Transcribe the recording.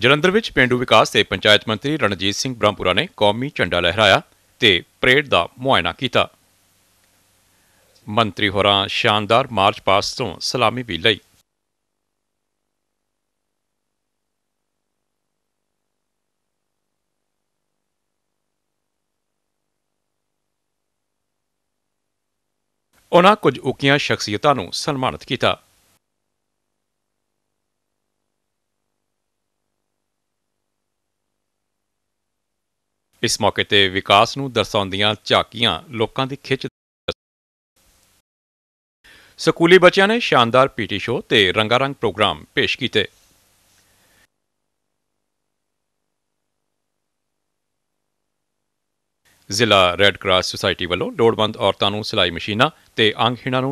ਜਲੰਧਰ ਵਿੱਚ ਪਿੰਡੂ ਵਿਕਾਸ ਤੇ ਪੰਚਾਇਤ ਮੰਤਰੀ ਰਣਜੀਤ ਸਿੰਘ ਬ੍ਰਹਮਪੁਰਾ ਨੇ ਕੌਮੀ ਝੰਡਾ ਲਹਿਰਾਇਆ ਤੇ ਪਰੇਡ ਦਾ ਮੁਆਇਨਾ ਕੀਤਾ ਮੰਤਰੀ ਹੋਰਾਂ ਸ਼ਾਨਦਾਰ ਮਾਰਚ ਪਾਸ ਤੋਂ ਸਲਾਮੀ ਵੀ ਲਈ ਉਹਨਾਂ ਕੁਝ ਉਕੀਆਂ ਸ਼ਖਸੀਅਤਾਂ ਨੂੰ ਸਨਮਾਨਿਤ ਕੀਤਾ ਇਸ ਮੌਕੇ ਤੇ ਵਿਕਾਸ ਨੂੰ ਦਰਸਾਉਂਦੀਆਂ ਝਾਕੀਆਂ ਲੋਕਾਂ ਦੀ ਖਿੱਚ ਸਕੂਲੀ ਬੱਚਿਆਂ ਨੇ ਸ਼ਾਨਦਾਰ ਪੀਟੀ ਸ਼ੋਅ ਤੇ ਰੰਗਾਰੰਗ ਪ੍ਰੋਗਰਾਮ ਪੇਸ਼ ਕੀਤੇ ਜ਼ਿਲ੍ਹਾ ਰੈੱਡ ਕਰਾਸ ਸੁਸਾਇਟੀ ਵੱਲੋਂ ਲੋੜਵੰਦ ਔਰਤਾਂ ਨੂੰ ਸਿਲਾਈ ਮਸ਼ੀਨਾਂ ਤੇ ਅੰਗਹੀਣਾਂ ਨੂੰ